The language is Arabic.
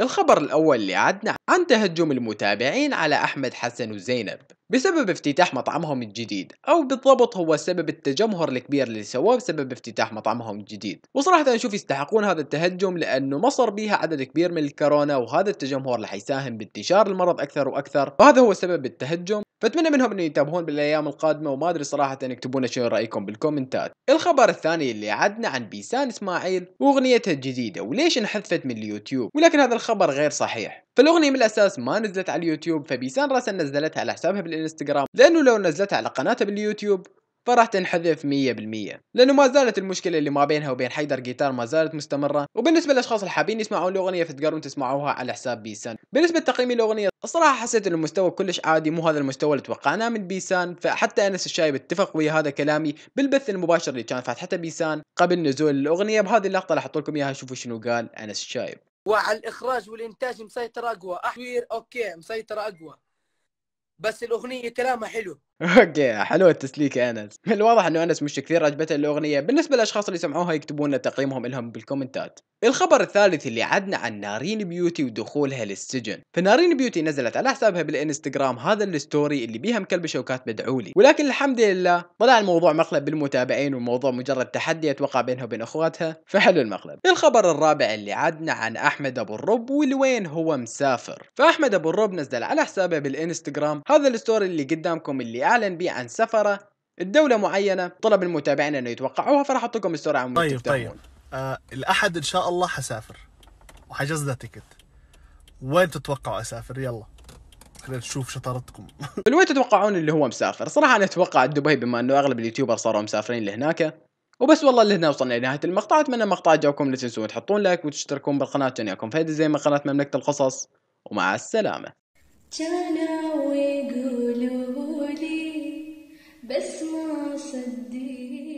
الخبر الأول اللي عدنا عن تهجم المتابعين على أحمد حسن وزينب بسبب افتتاح مطعمهم الجديد أو بالضبط هو سبب التجمهر الكبير اللي سواه بسبب افتتاح مطعمهم الجديد وصراحة أشوف يستحقون هذا التهجم لأنه مصر بيها عدد كبير من الكورونا وهذا التجمهر اللي حيساهم بانتشار المرض أكثر وأكثر وهذا هو سبب التهجم فاتمنى منهم انه ينتبهون بالايام القادمه وما ادري صراحه ان يكتبون شنو رايكم بالكومنتات الخبر الثاني اللي عدنا عن بيسان اسماعيل واغنيتها الجديده وليش انحذفت من اليوتيوب ولكن هذا الخبر غير صحيح فالاغنيه من الاساس ما نزلت على اليوتيوب فبيسان راسا نزلتها على حسابها بالانستغرام لانه لو نزلتها على قناتها باليوتيوب فراح تنحذف 100% لانه ما زالت المشكله اللي ما بينها وبين حيدر جيتار ما زالت مستمره وبالنسبه للاشخاص اللي حابين يسمعون الاغنيه فتقدرون تسمعوها على حساب بيسان بالنسبه لتقييم الاغنيه الصراحه حسيت ان المستوى كلش عادي مو هذا المستوى اللي توقعناه من بيسان فحتى انس الشايب اتفق ويا هذا كلامي بالبث المباشر اللي كان فاتحته بيسان قبل نزول الاغنيه بهذه اللقطه راح احط لكم اياها شوفوا شنو قال انس الشايب وعلى الاخراج والانتاج مسيطر اقوى احوير اوكي مسيطر اقوى بس الاغنيه كلامها حلو اوكي حلو التسليك يا انس الواضح انه انس مش كثير عجبته الاغنيه بالنسبه للاشخاص اللي سمعوها يكتبون لنا تقييمهم لهم بالكومنتات الخبر الثالث اللي عدنا عن نارين بيوتي ودخولها للسجن فنارين بيوتي نزلت على حسابها بالانستغرام هذا الستوري اللي بيها مكلبة شوكات بدعولي ولكن الحمد لله طلع الموضوع مقلب بالمتابعين والموضوع مجرد تحدي اتوقع بينها وبين اخواتها فحلو المقلب الخبر الرابع اللي عدنا عن احمد ابو الرب ولوين هو مسافر فاحمد ابو الرب نزل على حسابه بالانستغرام هذا الستوري اللي قدامكم اللي اعلن بيه عن سفره الدولة معينة طلب المتابعين انه يتوقعوها فراح احط لكم السرعة طيب تفتحون. طيب آه الاحد ان شاء الله حسافر وحجزنا تيكت وين تتوقعوا اسافر يلا خلينا نشوف شطارتكم من وين تتوقعون اللي هو مسافر صراحه انا اتوقع دبي بما انه اغلب اليوتيوبر صاروا مسافرين لهناك وبس والله اللي هنا وصلنا لنهايه المقطع اتمنى المقطع عجبكم لا تنسون تحطون لايك وتشتركون بالقناه عشان يكون فايده زي ما قناه مملكه القصص ومع السلامه بس ما صدق